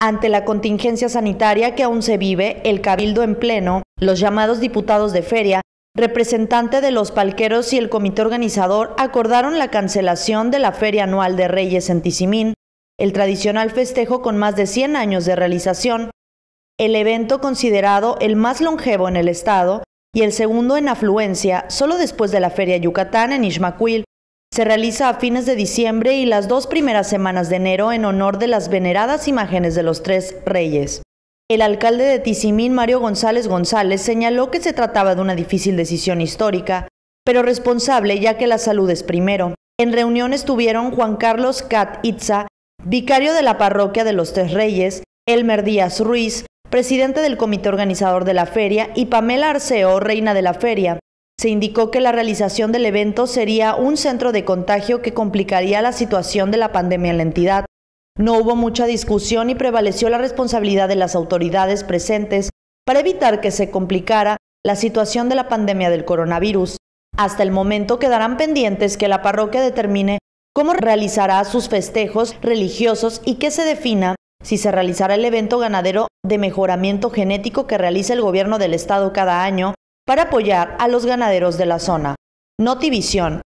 Ante la contingencia sanitaria que aún se vive, el Cabildo en pleno, los llamados diputados de feria, representante de los palqueros y el comité organizador acordaron la cancelación de la Feria Anual de Reyes en el tradicional festejo con más de 100 años de realización, el evento considerado el más longevo en el estado y el segundo en afluencia, solo después de la Feria Yucatán en Ixmaquil, se realiza a fines de diciembre y las dos primeras semanas de enero en honor de las veneradas imágenes de los tres reyes. El alcalde de Tizimín, Mario González González, señaló que se trataba de una difícil decisión histórica, pero responsable ya que la salud es primero. En reunión estuvieron Juan Carlos Cat Itza, vicario de la parroquia de los Tres Reyes, Elmer Díaz Ruiz, presidente del comité organizador de la feria, y Pamela Arceo, reina de la feria, se indicó que la realización del evento sería un centro de contagio que complicaría la situación de la pandemia en la entidad. No hubo mucha discusión y prevaleció la responsabilidad de las autoridades presentes para evitar que se complicara la situación de la pandemia del coronavirus. Hasta el momento quedarán pendientes que la parroquia determine cómo realizará sus festejos religiosos y que se defina si se realizará el evento ganadero de mejoramiento genético que realiza el gobierno del estado cada año para apoyar a los ganaderos de la zona. Notivisión,